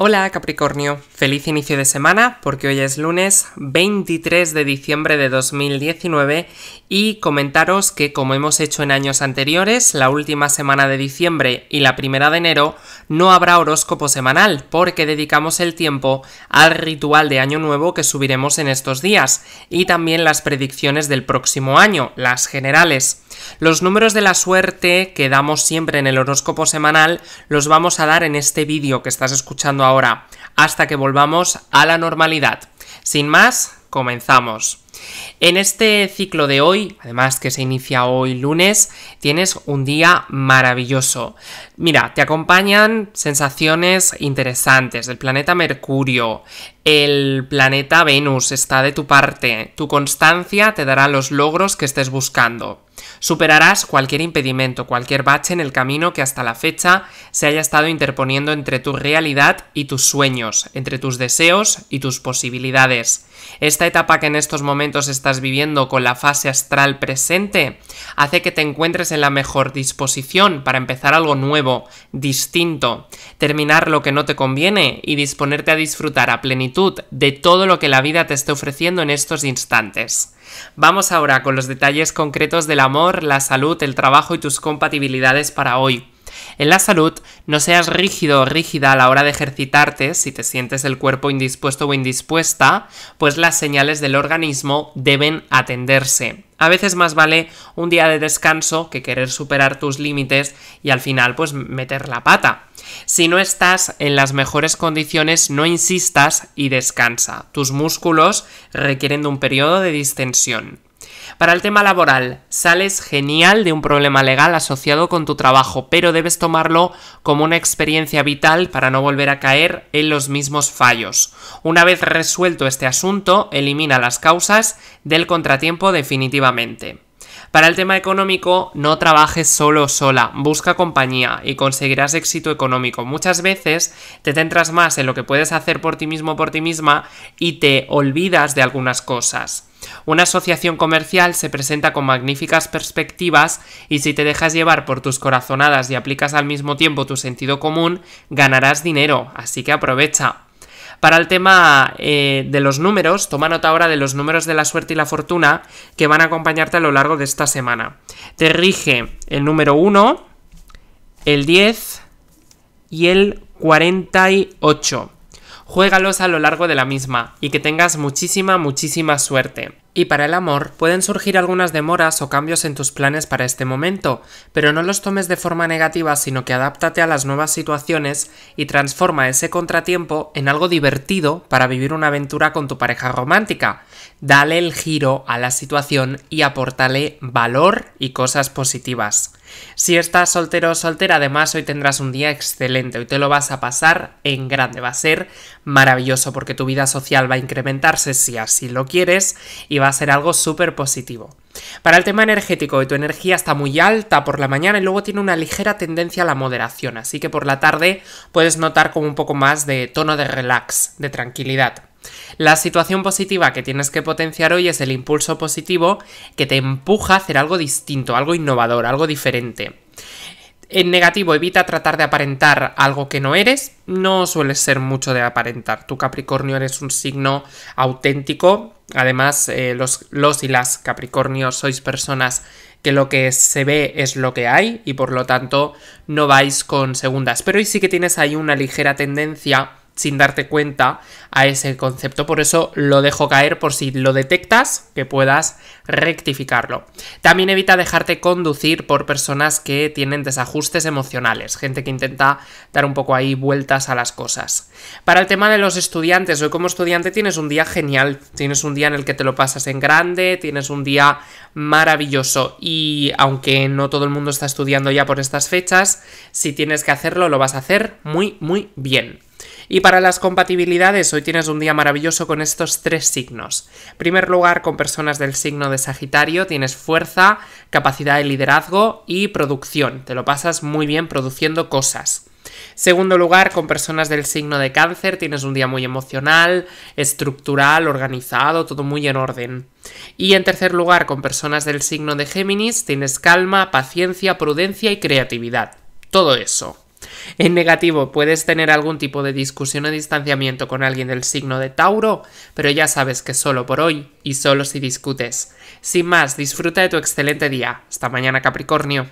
Hola Capricornio, feliz inicio de semana porque hoy es lunes 23 de diciembre de 2019 y comentaros que como hemos hecho en años anteriores, la última semana de diciembre y la primera de enero no habrá horóscopo semanal porque dedicamos el tiempo al ritual de año nuevo que subiremos en estos días y también las predicciones del próximo año, las generales. Los números de la suerte que damos siempre en el horóscopo semanal los vamos a dar en este vídeo que estás escuchando ahora, hasta que volvamos a la normalidad. Sin más, comenzamos. En este ciclo de hoy, además que se inicia hoy lunes, tienes un día maravilloso. Mira, te acompañan sensaciones interesantes del planeta Mercurio, el planeta Venus está de tu parte. Tu constancia te dará los logros que estés buscando. Superarás cualquier impedimento, cualquier bache en el camino que hasta la fecha se haya estado interponiendo entre tu realidad y tus sueños, entre tus deseos y tus posibilidades. Esta etapa que en estos momentos estás viviendo con la fase astral presente hace que te encuentres en la mejor disposición para empezar algo nuevo, distinto, terminar lo que no te conviene y disponerte a disfrutar a plenitud de todo lo que la vida te está ofreciendo en estos instantes. Vamos ahora con los detalles concretos del amor, la salud, el trabajo y tus compatibilidades para hoy. En la salud, no seas rígido o rígida a la hora de ejercitarte si te sientes el cuerpo indispuesto o indispuesta, pues las señales del organismo deben atenderse. A veces más vale un día de descanso que querer superar tus límites y al final pues meter la pata. Si no estás en las mejores condiciones, no insistas y descansa. Tus músculos requieren de un periodo de distensión. Para el tema laboral, sales genial de un problema legal asociado con tu trabajo, pero debes tomarlo como una experiencia vital para no volver a caer en los mismos fallos. Una vez resuelto este asunto, elimina las causas del contratiempo definitivamente. Para el tema económico, no trabajes solo o sola, busca compañía y conseguirás éxito económico. Muchas veces te centras más en lo que puedes hacer por ti mismo o por ti misma y te olvidas de algunas cosas. Una asociación comercial se presenta con magníficas perspectivas y si te dejas llevar por tus corazonadas y aplicas al mismo tiempo tu sentido común, ganarás dinero, así que aprovecha. Para el tema eh, de los números, toma nota ahora de los números de la suerte y la fortuna que van a acompañarte a lo largo de esta semana. Te rige el número 1, el 10 y el 48. Juégalos a lo largo de la misma y que tengas muchísima, muchísima suerte. Y para el amor pueden surgir algunas demoras o cambios en tus planes para este momento, pero no los tomes de forma negativa, sino que adáptate a las nuevas situaciones y transforma ese contratiempo en algo divertido para vivir una aventura con tu pareja romántica. Dale el giro a la situación y aportale valor y cosas positivas. Si estás soltero o soltera, además hoy tendrás un día excelente, hoy te lo vas a pasar en grande, va a ser maravilloso porque tu vida social va a incrementarse si así lo quieres y va a ser algo súper positivo. Para el tema energético, tu energía está muy alta por la mañana y luego tiene una ligera tendencia a la moderación, así que por la tarde puedes notar como un poco más de tono de relax, de tranquilidad. La situación positiva que tienes que potenciar hoy es el impulso positivo que te empuja a hacer algo distinto, algo innovador, algo diferente. En negativo, evita tratar de aparentar algo que no eres. No sueles ser mucho de aparentar. Tu Capricornio eres un signo auténtico. Además, eh, los, los y las Capricornios sois personas que lo que se ve es lo que hay y por lo tanto no vais con segundas. Pero hoy sí que tienes ahí una ligera tendencia sin darte cuenta a ese concepto. Por eso lo dejo caer por si lo detectas, que puedas rectificarlo. También evita dejarte conducir por personas que tienen desajustes emocionales, gente que intenta dar un poco ahí vueltas a las cosas. Para el tema de los estudiantes, hoy como estudiante tienes un día genial, tienes un día en el que te lo pasas en grande, tienes un día maravilloso y aunque no todo el mundo está estudiando ya por estas fechas, si tienes que hacerlo lo vas a hacer muy muy bien. Y para las compatibilidades, hoy tienes un día maravilloso con estos tres signos. En primer lugar, con personas del signo de Sagitario, tienes fuerza, capacidad de liderazgo y producción. Te lo pasas muy bien produciendo cosas. Segundo lugar, con personas del signo de cáncer tienes un día muy emocional, estructural, organizado, todo muy en orden. Y en tercer lugar, con personas del signo de Géminis tienes calma, paciencia, prudencia y creatividad. Todo eso. En negativo, puedes tener algún tipo de discusión o distanciamiento con alguien del signo de Tauro, pero ya sabes que solo por hoy y solo si discutes. Sin más, disfruta de tu excelente día. Hasta mañana, Capricornio.